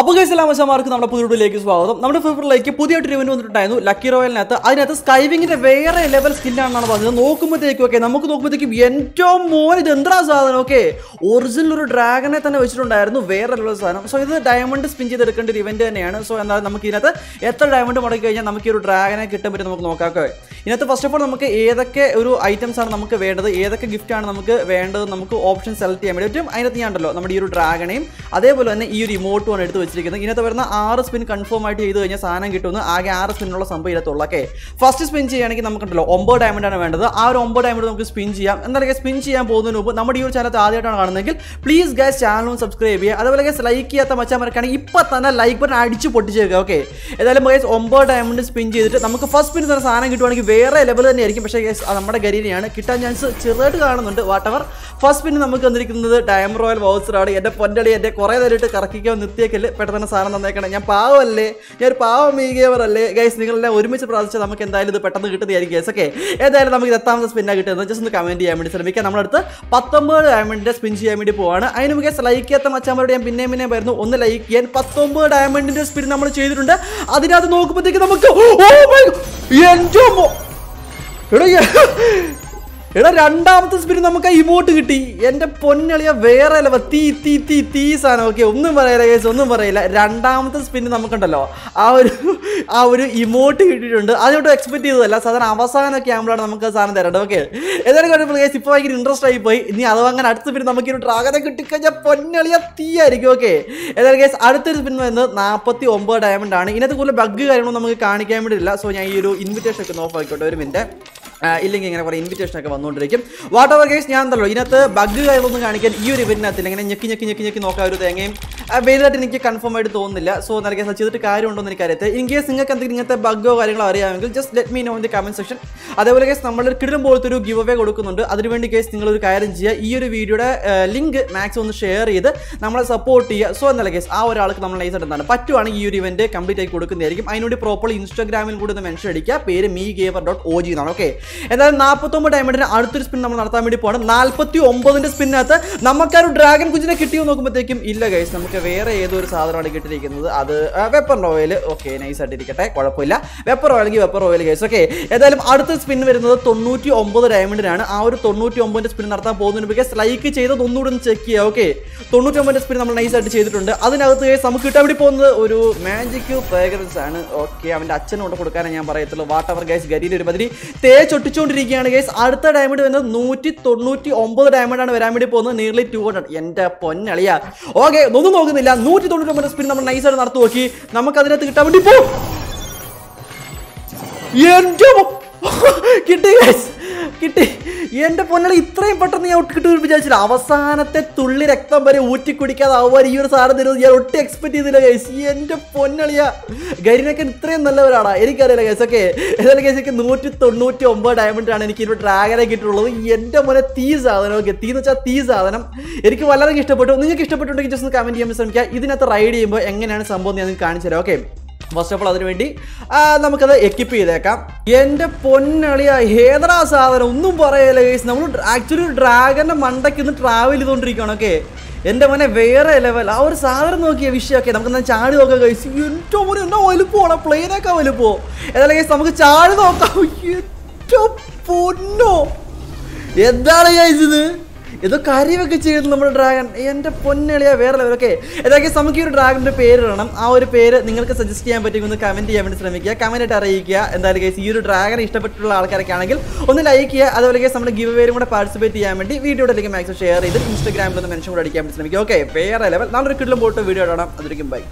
അപ്പോൾ അമശമാർക്ക് നമ്മുടെ പുതിയതിലേക്ക് സ്വാഗതം നമ്മുടെ ഫിഫറിലേക്ക് പുതിയൊരു ഇവന്റ് വന്നിട്ടുണ്ടായിരുന്നു ലക്കി റോയലിനകത്ത് അതിനകത്ത് സ്കൈവിങ്ങിന്റെ വേറെ ലെവൽ സ്കിന്നാണെന്നാണ് പറഞ്ഞത് നോക്കുമ്പോഴത്തേക്കും ഓക്കെ നമുക്ക് നോക്കുമ്പോഴത്തേക്കും ഏറ്റവും മോൻ ഇത് എന്താ സാധനം ഓക്കെ ഒറിജിനൽ ഒരു ഡ്രാഗനെ തന്നെ വെച്ചിട്ടുണ്ടായിരുന്നു വേറെ ലെവൽ സാധനം സോ ഇത് ഡയമണ്ട് സ്പിൻ ചെയ്തെടുക്കേണ്ട ഒരു ഇവന്റ് തന്നെയാണ് സോ എന്നാൽ നമുക്ക് ഇതിനകത്ത് എത്ര ഡയമണ്ട് മുടക്കി കഴിഞ്ഞാൽ നമുക്ക് ഈ ഒരു ഡ്രാഗനെ കിട്ടാൻ പറ്റും നമുക്ക് നോക്കാമൊക്കെ ഇതിനകത്ത് ഫസ്റ്റ് ഓഫ് ഓൾ നമുക്ക് ഏതൊക്കെ ഒരു ഐറ്റംസ് ആണ് നമുക്ക് വേണ്ടത് ഏതൊക്കെ ഗിഫ്റ്റ് ആണ് നമുക്ക് വേണ്ടത് നമുക്ക് ഓപ്ഷൻ സെലക്ട് ചെയ്യാൻ വേണ്ടി പറ്റും അതിനകത്ത് ഞാൻ ഉണ്ടല്ലോ നമ്മുടെ ഈ ഒരു ഡ്രാഗണയും അതേപോലെ തന്നെ ഈ ഒരു റിമോട്ടുമാണ് എടുത്ത് വെച്ചിരിക്കുന്നത് ഇതിനകത്ത് വരുന്ന ആറ് സ്പിൻ കൺഫേം ആയിട്ട് ചെയ്ത് കഴിഞ്ഞാൽ സാധനം കിട്ടുമെന്ന് ആകെ ആറ് സ്പിന്നുള്ള സംഭവം ഇതിനകത്തുള്ള ഓക്കെ ഫസ്റ്റ് സ്പിൻ ചെയ്യുകയാണെങ്കിൽ നമുക്കുണ്ടല്ലോ ഒമ്പത് ഡയമണ്ടാണ് വേണ്ടത് ആ ഒരു ഒമ്പത് ഡയമണ്ട് നമുക്ക് സ്പിൻ ചെയ്യാം എന്തായാലും സ്പിൻ ചെയ്യാൻ പോകുന്നതിന് മുമ്പ് നമ്മുടെ ഈ ഒരു ചാനൽ ആദ്യമായിട്ടാണ് കാണുന്നതെങ്കിൽ പ്ലീസ് ഗൈസ് ചാനലും സബ്സ്ക്രൈബ് ചെയ്യുക അതുപോലെ ഗൈസ് ലൈക്ക് ചെയ്യാത്ത മറക്കുകയാണെങ്കിൽ ഇപ്പം തന്നെ ലൈക്ക് ബട്ടൺ അടിച്ച് പൊട്ടിച്ചേക്കുക ഓക്കെ ഏതായാലും ഗൈസ് ഒമ്പത് ഡയമണ്ട് സ്പിൻ ചെയ്തിട്ട് നമുക്ക് ഫസ്റ്റ് സ്പിൻ തന്നെ സാധനം കിട്ടുവാണെങ്കിൽ വേറെ ലെവൽ തന്നെ ആയിരിക്കും പക്ഷേ ഗൈസ് നമ്മുടെ ഗരീനയാണ് കിട്ടാൻ ചാൻസ് ചെറുതായിട്ട് കാണുന്നുണ്ട് വാട്ടവർ ഫസ്റ്റ് സ്പിൻ നമുക്ക് തന്നിരിക്കുന്നത് ഡയം റോയൽ വൗസറാണ് എൻ്റെ പൊന്നടി എൻ്റെ കുറേ നേരിട്ട് കറക്റ്റ് ആക്കിക്കോ നിർത്തിയേക്കല്ലേ പെട്ടെന്ന് സാധനം തന്നേക്കണേ ഞാൻ പാവമല്ലേ ഞാൻ ഒരു പാവം മീകിയവറല്ലേ ഗൈസ് നിങ്ങളെല്ലാം ഒരുമിച്ച് പ്രാർത്ഥിച്ചാൽ നമുക്ക് എന്തായാലും ഇത് പെട്ടെന്ന് കിട്ടുന്നതായിരിക്കും ഗൈസ് ഓക്കെ ഏതായാലും നമുക്ക് എത്താമത്തെ സ്പിന്നാണ് കിട്ടുന്നത് ജസ്റ്റ് ഒന്ന് കമൻറ്റ് ചെയ്യാൻ വേണ്ടി ശ്രമിക്കാം നമ്മളടുത്ത് പത്തൊമ്പത് ഡയമണ്ടിൻ്റെ സ്പിൻ ചെയ്യാൻ വേണ്ടി പോവാണ് അതിന് ഗൈസ് ലൈക്ക് ചെയ്യാത്ത മച്ചാമരോട് ഞാൻ പിന്നെയും പിന്നെയും വരുന്നു ഒന്ന് ലൈക്ക് ചെയ്യാൻ പത്തൊമ്പത് ഡയമണ്ടിൻ്റെ സ്പിൻ നമ്മൾ ചെയ്തിട്ടുണ്ട് അതിനകത്ത് നോക്കുമ്പോഴത്തേക്ക് നമുക്ക് ഓ oh മൈ എടാ രണ്ടാമത്തെ സ്പിൻ നമുക്ക് ഇമോട്ട് കിട്ടി എന്റെ പൊന്നളിയ വേറെ അല്ല തീ തീ തീ തീ സാധനം ഓക്കെ ഒന്നും പറയില്ല കേസ് ഒന്നും പറയില്ല രണ്ടാമത്തെ സ്പിൻ നമുക്കുണ്ടല്ലോ ആ ഒരു ആ ഒരു ഇമോട്ട് കിട്ടിയിട്ടുണ്ട് അതിനോട്ട് എക്സ്പെക്ട് ചെയ്തതല്ല സാധാരണ അവസാന ക്യാമ്പിലാണ് നമുക്ക് സാധനം തരേണ്ടത് ഓക്കെ ഏതായാലും കുഴപ്പമില്ല കേസ് ഇപ്പോൾ ഭയങ്കര ഇൻട്രസ്റ്റ് ആയി പോയി ഇനി അത് അങ്ങനെ അടുത്ത സ്പിൻ നമുക്ക് ഒരു ഡ്രാഗനെ കിട്ടിക്കഴിഞ്ഞാൽ പൊന്നളിയ തീ ആയിരിക്കും ഓക്കെ ഏതായാലും കേസ് അടുത്തൊരു സ്പിൻ വരുന്നത് നാൽപ്പത്തി ഒമ്പത് ഡയമണ്ട് ആണ് ഇതിനകത്ത് കൂടുതൽ ബഗ് കാര്യങ്ങളൊന്നും നമുക്ക് കാണിക്കാൻ വേണ്ടിയിട്ടില്ല സോ ഞാൻ ഈ ഒരു ഇൻവിറ്റേഷൻ ഒക്കെ നോക്കി ആക്കിക്കോട്ടെ ഒരു മിനിറ്റ് ഇല്ലെങ്കിൽ ഇങ്ങനെ കുറെ ഇൻവിറ്റേഷൻ ഒക്കെ വന്നുകൊണ്ടിരിക്കും വാട്ട് അവർ കേസ് ഞാൻ എന്തല്ലോ ഇതിനകത്ത് ബഗ് കയറൊന്നും കാണിക്കാൻ ഈ ഒരു ഇവന്റിനകത്ത് ഇങ്ങനെ ഞെക്കി ഞെക്കി ഞെക്കി ഞെക്കി നോക്കാൻ ഒരു തേങ്ങയും വലുതായിട്ട് എനിക്ക് കൺഫേം ആയിട്ട് തോന്നുന്നില്ല സോ നിനക്ക് അത് ചെയ്തിട്ട് കാര്യമുണ്ടോ എന്ന് എനിക്കറിയത്തെ ഇൻ കേസ് നിങ്ങൾക്ക് എന്തെങ്കിലും ഇങ്ങനത്തെ ബഗ്ഗോ കാര്യങ്ങളോ അറിയാമെങ്കിൽ just let me know in the comment section അതേപോലെ കേസ് നമ്മൾ കിടും പോലത്തെ ഒരു ഗിവ് അവേ കൊടുക്കുന്നുണ്ട് അതിനുവേണ്ടി കേസ് ഒരു കാര്യം ചെയ്യുക ഈ ഒരു വീഡിയോയുടെ ലിങ്ക് മാക്സ് ഒന്ന് ഷെയർ ചെയ്ത് നമ്മളെ സപ്പോർട്ട് ചെയ്യുക സോ എന്നല്ല കേസ് ആ ഒരാൾക്ക് നമ്മൾ നൈസായിട്ട് എന്താണ് പറ്റുവാണെങ്കിൽ ഈ ഒരു ഇവന്റ് കംപ്ലീറ്റ് ആയി കൊടുക്കുന്നതായിരിക്കും അതിനുവേണ്ടി പ്രോപ്പർലി ഇൻസ്റ്റാഗ്രാമിൽ കൂടി ഒന്ന് മെൻഷൻ അടിക്കുക പേര് me gamer dot O G എന്നാണ് ഓക്കെ എന്തായാലും നാൽപ്പത്തൊമ്പത് ഡയമണ്ടിന് അടുത്തൊരു സ്പിൻ നമ്മൾ നടത്താൻ വേണ്ടി പോകണം നാൽപ്പത്തി ഒമ്പതിൻ്റെ സ്പിന്നകത്ത് നമുക്കൊരു ഡ്രാഗൺ കുഞ്ഞിനെ കിട്ടിയോ നോക്കുമ്പോഴത്തേക്കും ഇല്ല കേസ് നമുക്ക് നമുക്ക് വേറെ ഏതൊരു സാധനമാണ് കിട്ടിയിരിക്കുന്നത് അത് വെപ്പർ റോയൽ ഓക്കെ നൈസ് ആയിട്ടിരിക്കട്ടെ കുഴപ്പമില്ല വെപ്പർ അല്ലെങ്കിൽ വെപ്പർ റോയൽ കേസ് ഓക്കെ ഏതായാലും അടുത്ത സ്പിൻ വരുന്നത് തൊണ്ണൂറ്റി ഒമ്പത് ഡയമണ്ടിനാണ് ആ ഒരു തൊണ്ണൂറ്റി ഒമ്പതിന്റെ സ്പിൻ നടത്താൻ പോകുന്നതിന് ബിക്കോസ് ലൈക്ക് ചെയ്തത് ഒന്നുകൂടെ ഒന്ന് ചെക്ക് ചെയ്യാം ഓക്കെ തൊണ്ണൂറ്റി ഒമ്പതിന്റെ സ്പിൻ നമ്മൾ നൈസ് ആയിട്ട് ചെയ്തിട്ടുണ്ട് അതിനകത്ത് കേസ് നമുക്ക് കിട്ടാൻ വേണ്ടി പോകുന്നത് ഒരു മാജിക് ഫ്രേഗ്രൻസ് ആണ് ഓക്കെ അവൻ്റെ അച്ഛനോട് കൊടുക്കാനേ ഞാൻ പറയത്തുള്ളൂ വാട്ടവർ അവർ ഗൈസ് ഗരിയിൽ ഒരു മതിരി ചൊട്ടിച്ചുകൊണ്ടിരിക്കുകയാണ് ഗൈസ് അടുത്ത ഡയമണ്ട് വരുന്നത് നൂറ്റി തൊണ്ണൂറ്റി ഒമ്പത് ആണ് വരാൻ വേണ്ടി പോകുന്നത് നിയർലി ടു ഹൺഡ്രഡ് എന്റെ പൊന്നളിയാ ഓക്കെ ഒന്ന് പോകുന്നില്ല നൂറ്റി തൊണ്ണൂറ്റി സ്പിൻ നമ്മൾ നൈസായിട്ട് നടത്തു നോക്കി നമുക്ക് അതിനകത്ത് കിട്ടാൻ വേണ്ടി പോകും കിട്ടി കിട്ടി കിട്ടി എൻ്റെ പൊന്നളി ഇത്രയും പെട്ടെന്ന് ഞാൻ കിട്ടുമെന്ന് വിചാരിച്ചില്ല അവസാനത്തെ തുള്ളി രക്തം വരെ ഊറ്റി കുടിക്കാതെ ആവാൻ ഈ ഒരു സാധനം തരുന്നത് ഞാൻ ഒട്ടും എക്സ്പെക്ട് ചെയ്തില്ല കേസ് എൻ്റെ പൊന്നളിയ ഗരിനൊക്കെ ഇത്രയും നല്ലവരാണ് എനിക്കറിയില്ല കേസ് ഓക്കെ ഏതായാലും കേസ് എനിക്ക് നൂറ്റി തൊണ്ണൂറ്റി ഒമ്പത് ഡയമണ്ടാണ് എനിക്ക് ഇപ്പോൾ ഡ്രാഗനെ കിട്ടിയിട്ടുള്ളത് എൻ്റെ മുന്നെ തീ സാധനം ഓക്കെ തീ എന്ന് വെച്ചാൽ തീ സാധനം എനിക്ക് വളരെ ഇഷ്ടപ്പെട്ടു നിങ്ങൾക്ക് ഇഷ്ടപ്പെട്ടുണ്ടെങ്കിൽ ജസ്റ്റ് ഒന്ന് കമൻറ്റ് ചെയ്യാൻ ശ്രമിക്കുക ഇതിനകത്ത് റൈഡ് ചെയ്യുമ്പോൾ എങ്ങനെയാണ് സംഭവം ഞാൻ കാണിച്ചു തരാം ഓക്കെ ഫസ്റ്റ് ഓഫ് ഓൾ അതിനുവേണ്ടി നമുക്കത് എക്യിപ്പ് ചെയ്തേക്കാം എന്റെ പൊന്നളിയ ഹേതറാ സാധനം ഒന്നും പറയല്ല ഗൈസ് നമ്മൾ ആക്ച്വലി ഡ്രാഗന്റെ മണ്ടയ്ക്ക് ഇന്ന് ട്രാവൽ ചെയ്തുകൊണ്ടിരിക്കുകയാണ് ഓക്കെ എന്റെ മോനെ വേറെ ലെവൽ ആ ഒരു സാധനം നോക്കിയ വിഷയമൊക്കെ നമുക്കൊന്ന് ചാടി നോക്കാം കഴിച്ച് ഏറ്റവും മോനെ എന്നാ വലുപ്പമാണ് പ്ലെയിനൊക്കെ വലുപ്പോ ഏതായാലും കഴിച്ച് നമുക്ക് ചാടി നോക്കാം ഏറ്റവും പൊന്നോ എന്താണ് കഴിച്ചത് ഏതോ കാര്യമൊക്കെ ചെയ്യുന്നു നമ്മുടെ ഡ്രാഗൺ എൻ്റെ പൊന്നളിയാ വേറെ ലെവലൊക്കെ ഏതായാലും നമുക്ക് ഈ ഒരു ഡ്രാഗണിൻ്റെ പേരിടണം ആ ഒരു പേര് നിങ്ങൾക്ക് സജസ്റ്റ് ചെയ്യാൻ പറ്റുമെന്ന് കമൻറ്റ് ചെയ്യാൻ വേണ്ടി ശ്രമിക്കുക ആയിട്ട് അറിയിക്കുക എന്തായാലും കേസ് ഈ ഒരു ഡ്രാഗൺ ഇഷ്ടപ്പെട്ടുള്ള ആൾക്കാരൊക്കെ ആണെങ്കിൽ ഒന്ന് ലൈക്ക് ചെയ്യുക അതുപോലെ കേസ് നമ്മുടെ ഗിവ് വേരും കൂടെ പാർട്ടിസിപ്പേറ്റ് ചെയ്യാൻ വേണ്ടി വീഡിയോയുടെ ലിങ്ക് മാക്സിമം ഷെയർ ചെയ്ത് ഇൻസ്റ്റാഗ്രാമിൽ ഒന്ന് മെൻഷൻ കൂടെ അടിക്കാൻ വേണ്ടി ശ്രമിക്കുക ഓക്കെ വേറെ ലെവൽ നല്ലൊരു കിട്ടും പോയിട്ട് വീഡിയോ ഇടണം അതിലേക്കും ബൈ